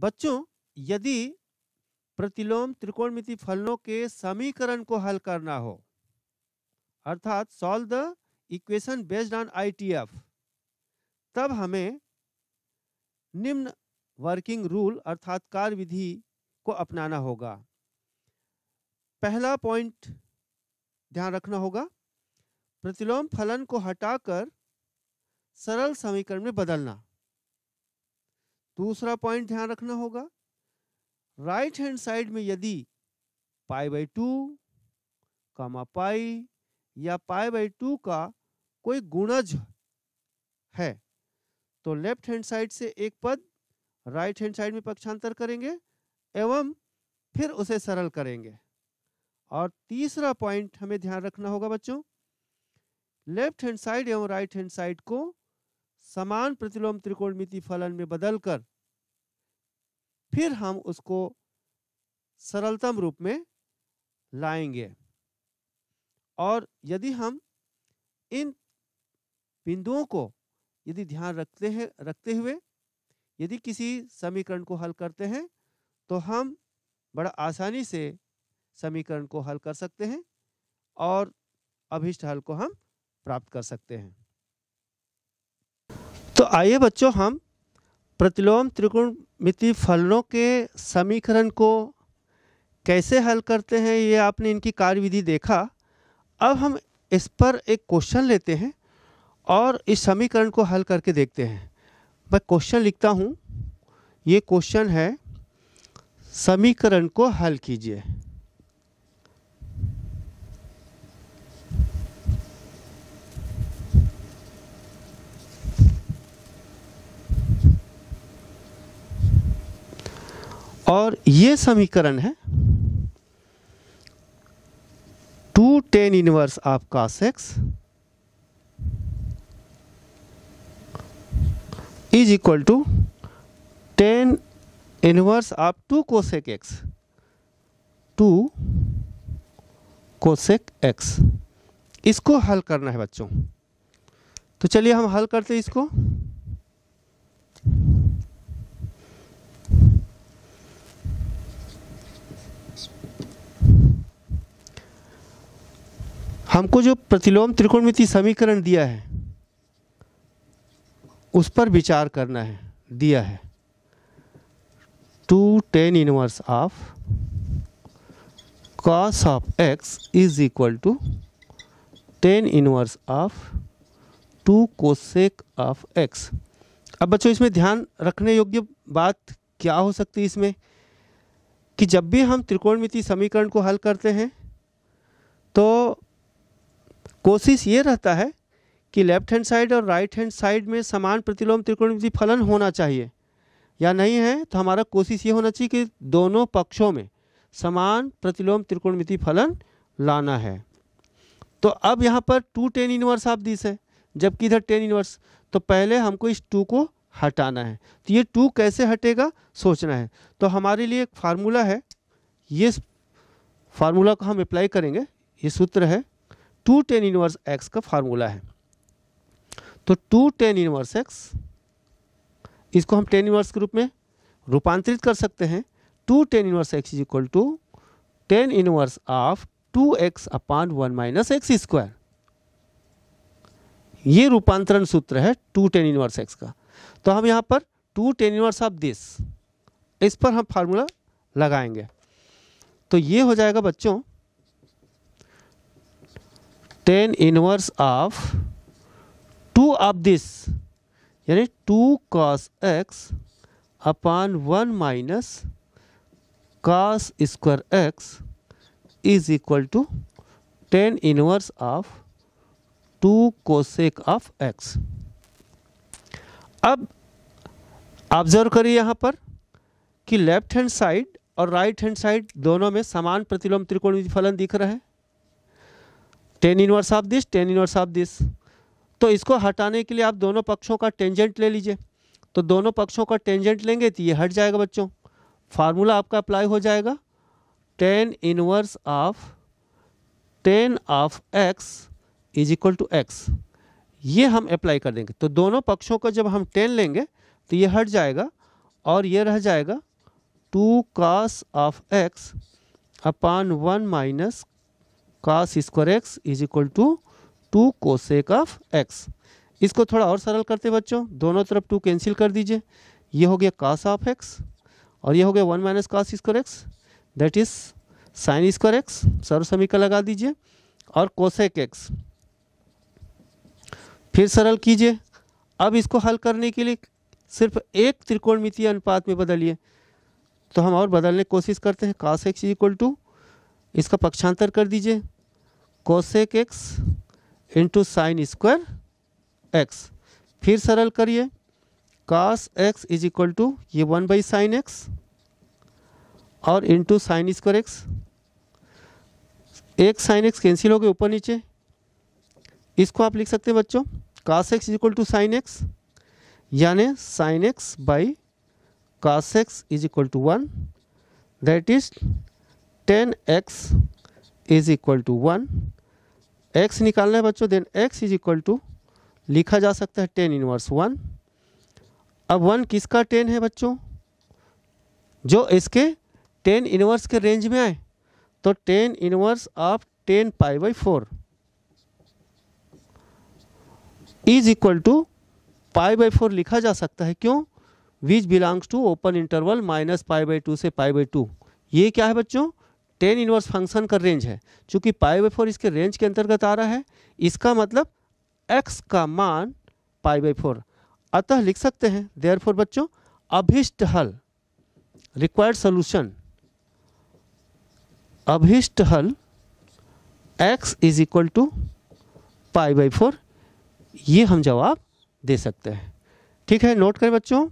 बच्चों यदि प्रतिलोम त्रिकोणमिति फलनों के समीकरण को हल करना हो अर्थात solve the equation based on ITF तब हमें निम्न वर्किंग रूल अर्थात कार्य विधि को अपनाना होगा पहला पॉइंट ध्यान रखना होगा प्रतिलोम फलन को हटाकर सरल समीकरण में बदलना दूसरा पॉइंट ध्यान रखना होगा राइट हैंड साइड में यदि पाई बाई टू कमा पाई या पाई बाई टू का कोई गुणज है तो लेफ्ट हैंड साइड से एक पद राइट हैंड साइड में पक्षांतर करेंगे एवं फिर उसे सरल करेंगे और तीसरा पॉइंट हमें ध्यान रखना होगा बच्चों लेफ्ट हैंड साइड एवं राइट हैंड साइड को समान प्रतिलोम त्रिकोणमिति फलन में बदलकर फिर हम उसको सरलतम रूप में लाएंगे और यदि हम इन बिंदुओं को यदि ध्यान रखते हैं रखते हुए यदि किसी समीकरण को हल करते हैं तो हम बड़ा आसानी से समीकरण को हल कर सकते हैं और अभिष्ट हल को हम प्राप्त कर सकते हैं तो आइए बच्चों हम प्रतिलोम त्रिकोण मिति फलनों के समीकरण को कैसे हल करते हैं ये आपने इनकी कार्यविधि देखा अब हम इस पर एक क्वेश्चन लेते हैं और इस समीकरण को हल करके देखते हैं मैं क्वेश्चन लिखता हूँ ये क्वेश्चन है समीकरण को हल कीजिए और ये समीकरण है two tan inverse of cos x is equal to tan inverse of two cosec x two cosec x इसको हल करना है बच्चों तो चलिए हम हल करते हैं इसको हमको जो प्रतिलोम त्रिकोणमिति समीकरण दिया है उस पर विचार करना है दिया है two tan inverse of cos of x is equal to tan inverse of two cosec of x अब बच्चों इसमें ध्यान रखने योग्य बात क्या हो सकती है इसमें कि जब भी हम त्रिकोणमिति समीकरण को हल करते हैं तो कोशिश ये रहता है कि लेफ्ट हैंड साइड और राइट हैंड साइड में समान प्रतिलोम त्रिकोणमिति फलन होना चाहिए या नहीं है तो हमारा कोशिश ये होना चाहिए कि दोनों पक्षों में समान प्रतिलोम त्रिकोणमिति फलन लाना है तो अब यहाँ पर टू टेन इनवर्स आप दिस है जबकि इधर टेन इनवर्स तो पहले हमको इस टू को हटाना है तो ये टू कैसे हटेगा सोचना है तो हमारे लिए एक फार्मूला है ये फार्मूला को हम अप्लाई करेंगे ये सूत्र है टू टेन इनवर्स एक्स का फार्मूला है तो टू टेन इनवर्स एक्स इसको हम टेन इनवर्स के रूप में रूपांतरित कर सकते हैं two tan inverse x is equal to tan inverse of two x upon one minus x square ये रूपांतरण सूत्र है टू टेन इनवर्स एक्स का तो हम यहाँ पर two tan inverse of this इस पर हम फार्मूला लगाएंगे तो ये हो जाएगा बच्चों tan inverse of two of this यानी two cos x upon one minus cos square x is equal to tan inverse of two cosec of x अब ऑब्जर्व करिए यहाँ पर कि लेफ्ट हैंड साइड और राइट हैंड साइड दोनों में समान प्रतिलोम त्रिकोण फलन दिख रहा है tan inverse of this tan inverse of this तो इसको हटाने के लिए आप दोनों पक्षों का टेंजेंट ले लीजिए तो दोनों पक्षों का टेंजेंट लेंगे तो ये हट जाएगा बच्चों फार्मूला आपका अप्लाई हो जाएगा tan inverse of tan of x is equal to x ये हम अप्लाई कर देंगे तो दोनों पक्षों को जब हम टेन लेंगे तो ये हट जाएगा और ये रह जाएगा two cos of x upon one minus cos square x is equal to two cosec of x इसको थोड़ा और सरल करते बच्चों दोनों तरफ टू कैंसिल कर दीजिए ये हो गया cos ऑफ एक्स और ये हो गया one minus cos square x that is sine square x सर्व समीकरण लगा दीजिए और कोसेक एक्स फिर सरल कीजिए अब इसको हल करने के लिए सिर्फ एक त्रिकोणमितीय अनुपात में बदलिए तो हम और बदलने की कोशिश करते हैं cos x is equal to इसका पक्षांतर कर दीजिए cosec x into sine square x फिर सरल करिए cos x is equal to ये वन बाई साइन एक्स और इंटू साइन स्क्वायर एक्स एक साइन एक्स कैंसिल हो गए ऊपर नीचे इसको आप लिख सकते हैं बच्चों cos x is equal to sine x यानी sine x by cos x is equal to one that is tan x is equal to one x निकालना है बच्चों then x is equal to लिखा जा सकता है टेन इनवर्स वन अब one किसका टेन है बच्चों जो इसके टेन इनवर्स के रेंज में आए तो tan inverse of tan pi by four is equal to pi by four लिखा जा सकता है क्यों which belongs to open interval minus pi by two से पाई बाई टू ये क्या है बच्चों टेन इनवर्स फंक्शन का रेंज है चूँकि पाई बाई फोर इसके रेंज के अंतर्गत आ रहा है इसका मतलब एक्स का मान पाई बाई फोर अतः लिख सकते हैं देयर फोर बच्चों अभिष्ट हल रिक्वायर्ड सोल्यूशन अभिष्ट हल x is equal to pi by four ये हम जवाब दे सकते हैं ठीक है नोट करें बच्चों